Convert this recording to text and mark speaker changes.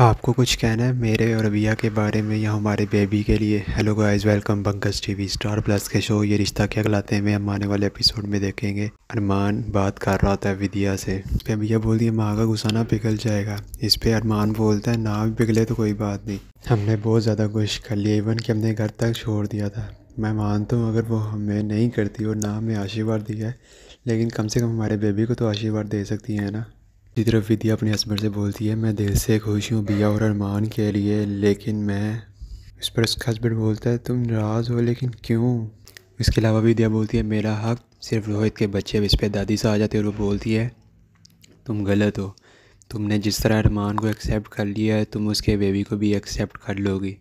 Speaker 1: आपको कुछ कहना है मेरे और अबिया के बारे में या हमारे बेबी के लिए हेलो गाइस वेलकम बंकस टीवी स्टार प्लस के शो ये रिश्ता क्या कहलाते हैं हम आने वाले एपिसोड में देखेंगे अरमान बात कर रहा होता है से से अबिया बोलती है माँ का गुस्सा ना पिघल जाएगा इस पर अरमान बोलता है ना भी पिघले तो कोई बात नहीं हमने बहुत ज़्यादा कोशिश कर लिया इवन कि हमने घर तक छोड़ दिया था मैं मानता हूँ अगर वो हमें नहीं करती और ना हमें आशीर्वाद दिया है लेकिन कम से कम हमारे बेबी को तो आशीर्वाद दे सकती है ना दूसरी तरफ विद्या अपने हस्बैंड से बोलती है मैं दिल से खुश हूँ बिया और अरमान के लिए लेकिन मैं इस पर उसका हस्बैंड बोलता है तुम नाराज़ हो लेकिन क्यों इसके अलावा विद्या बोलती है मेरा हक सिर्फ रोहित के बच्चे अब इस पर दादी से आ जाते और वो बोलती है तुम गलत हो तुमने जिस तरह अरमान को एक्सेप्ट कर लिया है तुम उसके बेबी को भी एक्सेप्ट कर लोगी